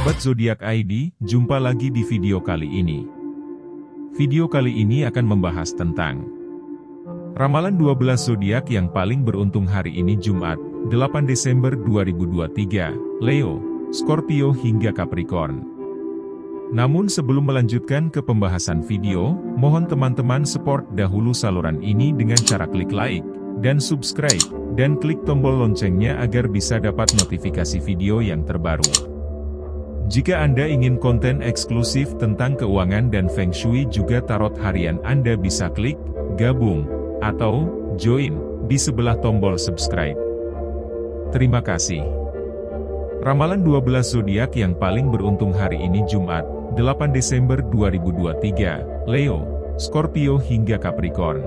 Sahabat Zodiak ID, jumpa lagi di video kali ini. Video kali ini akan membahas tentang Ramalan 12 Zodiak yang paling beruntung hari ini Jumat, 8 Desember 2023, Leo, Scorpio hingga Capricorn. Namun sebelum melanjutkan ke pembahasan video, mohon teman-teman support dahulu saluran ini dengan cara klik like, dan subscribe, dan klik tombol loncengnya agar bisa dapat notifikasi video yang terbaru. Jika Anda ingin konten eksklusif tentang keuangan dan Feng Shui juga tarot harian Anda bisa klik, gabung, atau, join, di sebelah tombol subscribe. Terima kasih. Ramalan 12 zodiak yang paling beruntung hari ini Jumat, 8 Desember 2023, Leo, Scorpio hingga Capricorn.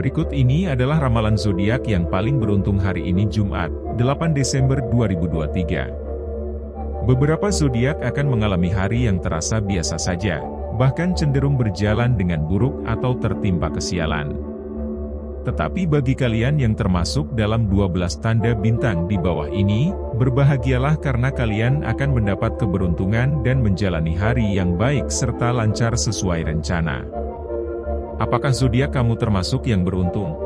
Berikut ini adalah ramalan zodiak yang paling beruntung hari ini Jumat, 8 Desember 2023. Beberapa zodiak akan mengalami hari yang terasa biasa saja, bahkan cenderung berjalan dengan buruk atau tertimpa kesialan. Tetapi bagi kalian yang termasuk dalam 12 tanda bintang di bawah ini, berbahagialah karena kalian akan mendapat keberuntungan dan menjalani hari yang baik serta lancar sesuai rencana. Apakah zodiak kamu termasuk yang beruntung?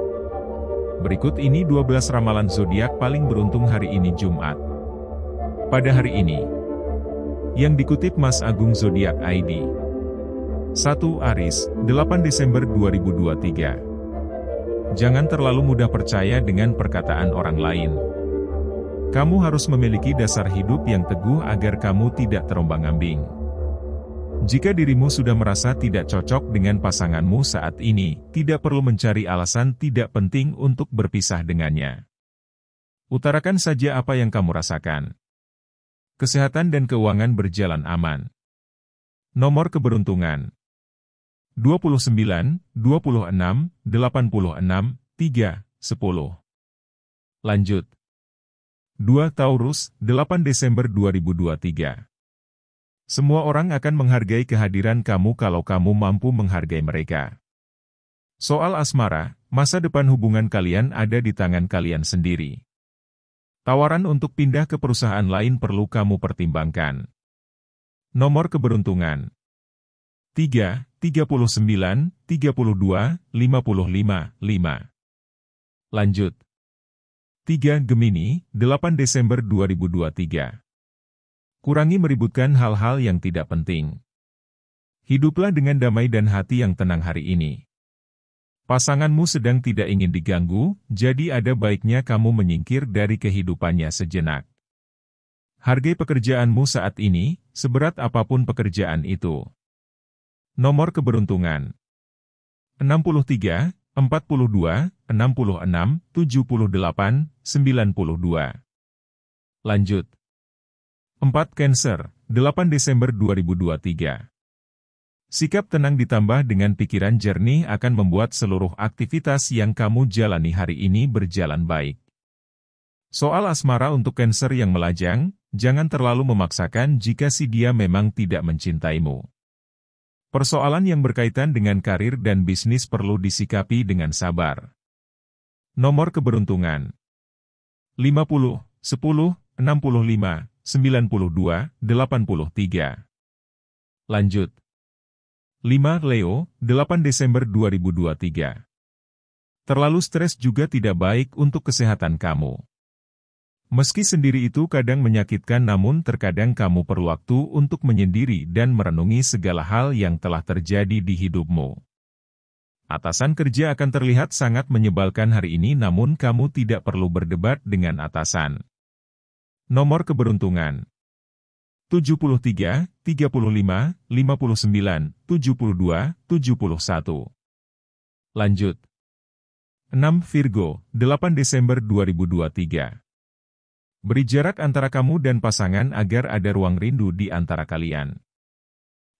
Berikut ini 12 ramalan zodiak paling beruntung hari ini Jumat pada hari ini. Yang dikutip Mas Agung Zodiak ID. 1 Aris, 8 Desember 2023. Jangan terlalu mudah percaya dengan perkataan orang lain. Kamu harus memiliki dasar hidup yang teguh agar kamu tidak terombang-ambing. Jika dirimu sudah merasa tidak cocok dengan pasanganmu saat ini, tidak perlu mencari alasan tidak penting untuk berpisah dengannya. Utarakan saja apa yang kamu rasakan kesehatan dan keuangan berjalan aman. Nomor keberuntungan 29, 26, 86, 3, 10. Lanjut. 2 Taurus, 8 Desember 2023. Semua orang akan menghargai kehadiran kamu kalau kamu mampu menghargai mereka. Soal asmara, masa depan hubungan kalian ada di tangan kalian sendiri. Tawaran untuk pindah ke perusahaan lain perlu kamu pertimbangkan. Nomor keberuntungan 3, 39, 32, 55, 5. Lanjut. 3 Gemini, 8 Desember 2023. Kurangi meributkan hal-hal yang tidak penting. Hiduplah dengan damai dan hati yang tenang hari ini. Pasanganmu sedang tidak ingin diganggu, jadi ada baiknya kamu menyingkir dari kehidupannya sejenak. Hargai pekerjaanmu saat ini, seberat apapun pekerjaan itu. Nomor keberuntungan 63, 42, 66, 78, 92. Lanjut. 4 Cancer, 8 Desember 2023. Sikap tenang ditambah dengan pikiran jernih akan membuat seluruh aktivitas yang kamu jalani hari ini berjalan baik. Soal asmara untuk Cancer yang melajang, jangan terlalu memaksakan jika si dia memang tidak mencintaimu. Persoalan yang berkaitan dengan karir dan bisnis perlu disikapi dengan sabar. Nomor keberuntungan 50, 10, 65, 92, 83. Lanjut. 5. Leo, 8 Desember 2023 Terlalu stres juga tidak baik untuk kesehatan kamu. Meski sendiri itu kadang menyakitkan namun terkadang kamu perlu waktu untuk menyendiri dan merenungi segala hal yang telah terjadi di hidupmu. Atasan kerja akan terlihat sangat menyebalkan hari ini namun kamu tidak perlu berdebat dengan atasan. Nomor keberuntungan 73, 35, 59, 72, 71. Lanjut. 6 Virgo, 8 Desember 2023. Beri jarak antara kamu dan pasangan agar ada ruang rindu di antara kalian.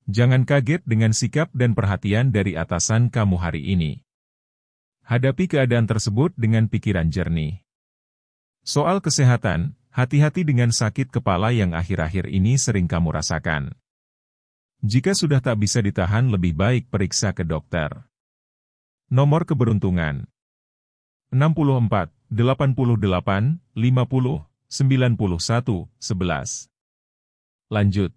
Jangan kaget dengan sikap dan perhatian dari atasan kamu hari ini. Hadapi keadaan tersebut dengan pikiran jernih. Soal kesehatan, Hati-hati dengan sakit kepala yang akhir-akhir ini sering kamu rasakan. Jika sudah tak bisa ditahan lebih baik periksa ke dokter. Nomor keberuntungan 64, 88, 50, 91, 11 Lanjut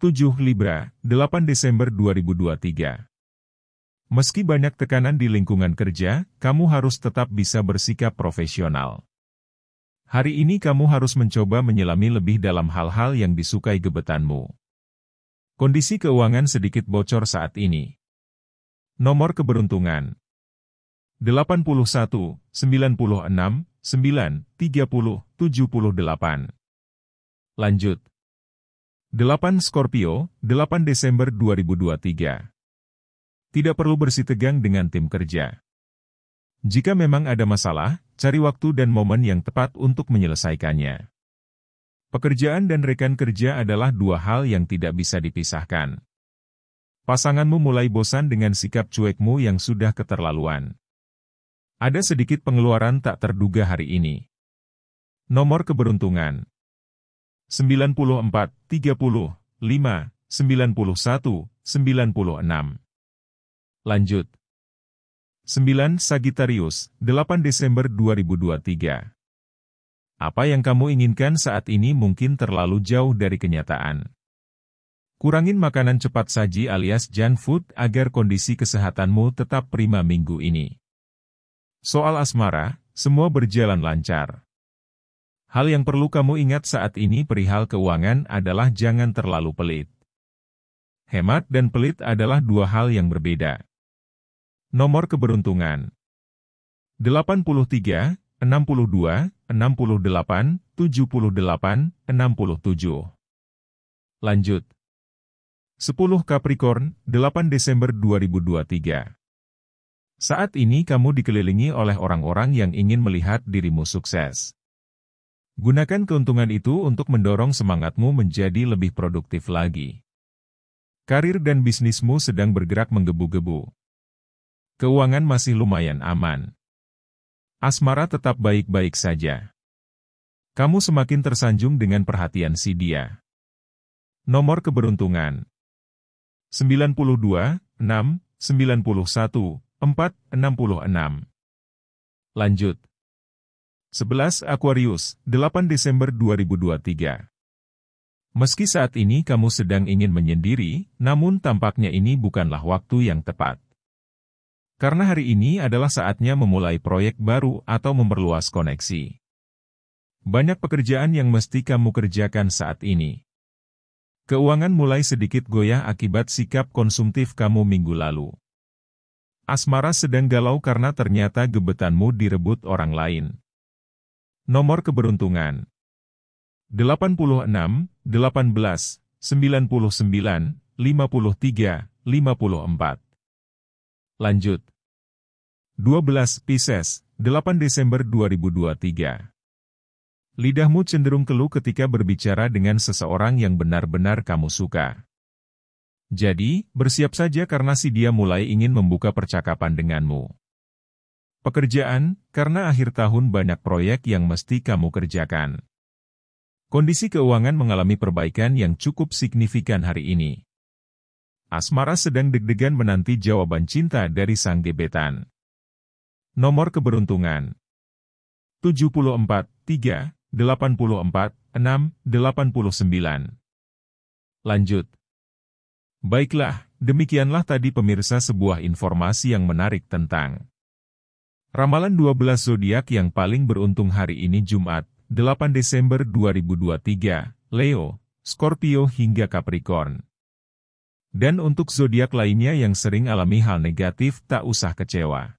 7 Libra, 8 Desember 2023 Meski banyak tekanan di lingkungan kerja, kamu harus tetap bisa bersikap profesional. Hari ini kamu harus mencoba menyelami lebih dalam hal-hal yang disukai gebetanmu. Kondisi keuangan sedikit bocor saat ini. Nomor keberuntungan 81, 96, 9, 30, 78. Lanjut. 8 Scorpio, 8 Desember 2023. Tidak perlu bersitegang dengan tim kerja. Jika memang ada masalah, cari waktu dan momen yang tepat untuk menyelesaikannya. Pekerjaan dan rekan kerja adalah dua hal yang tidak bisa dipisahkan. Pasanganmu mulai bosan dengan sikap cuekmu yang sudah keterlaluan. Ada sedikit pengeluaran tak terduga hari ini. Nomor keberuntungan 94, 30, 5, 91, 96. Lanjut. 9. Sagittarius, 8 Desember 2023 Apa yang kamu inginkan saat ini mungkin terlalu jauh dari kenyataan. Kurangin makanan cepat saji alias junk food agar kondisi kesehatanmu tetap prima minggu ini. Soal asmara, semua berjalan lancar. Hal yang perlu kamu ingat saat ini perihal keuangan adalah jangan terlalu pelit. Hemat dan pelit adalah dua hal yang berbeda. Nomor keberuntungan 83, 62, 68, 78, 67. Lanjut. 10 Capricorn, 8 Desember 2023. Saat ini kamu dikelilingi oleh orang-orang yang ingin melihat dirimu sukses. Gunakan keuntungan itu untuk mendorong semangatmu menjadi lebih produktif lagi. Karir dan bisnismu sedang bergerak menggebu-gebu keuangan masih lumayan aman. Asmara tetap baik-baik saja. Kamu semakin tersanjung dengan perhatian si dia. Nomor keberuntungan 92, 6, 91, 4, 66. Lanjut. 11 Aquarius, 8 Desember 2023. Meski saat ini kamu sedang ingin menyendiri, namun tampaknya ini bukanlah waktu yang tepat. Karena hari ini adalah saatnya memulai proyek baru atau memperluas koneksi. Banyak pekerjaan yang mesti kamu kerjakan saat ini. Keuangan mulai sedikit goyah akibat sikap konsumtif kamu minggu lalu. Asmara sedang galau karena ternyata gebetanmu direbut orang lain. Nomor keberuntungan 86, 18, 99, 53, 54. Lanjut. 12 Pisces, 8 Desember 2023. Lidahmu cenderung keluh ketika berbicara dengan seseorang yang benar-benar kamu suka. Jadi, bersiap saja karena si dia mulai ingin membuka percakapan denganmu. Pekerjaan, karena akhir tahun banyak proyek yang mesti kamu kerjakan. Kondisi keuangan mengalami perbaikan yang cukup signifikan hari ini. Asmara sedang deg-degan menanti jawaban cinta dari sang gebetan. Nomor keberuntungan 74, 3, 84, 6, 89. Lanjut. Baiklah, demikianlah tadi pemirsa sebuah informasi yang menarik tentang Ramalan 12 zodiak yang paling beruntung hari ini Jumat, 8 Desember 2023, Leo, Scorpio hingga Capricorn. Dan untuk zodiak lainnya yang sering alami hal negatif tak usah kecewa.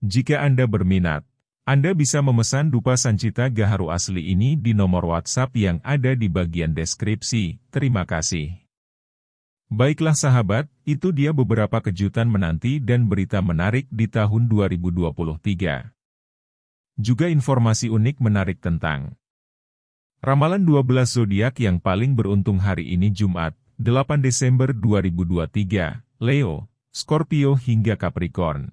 jika Anda berminat, Anda bisa memesan dupa sancita gaharu asli ini di nomor WhatsApp yang ada di bagian deskripsi. Terima kasih. Baiklah sahabat, itu dia beberapa kejutan menanti dan berita menarik di tahun 2023. Juga informasi unik menarik tentang Ramalan 12 zodiak yang paling beruntung hari ini Jumat, 8 Desember 2023, Leo, Scorpio hingga Capricorn.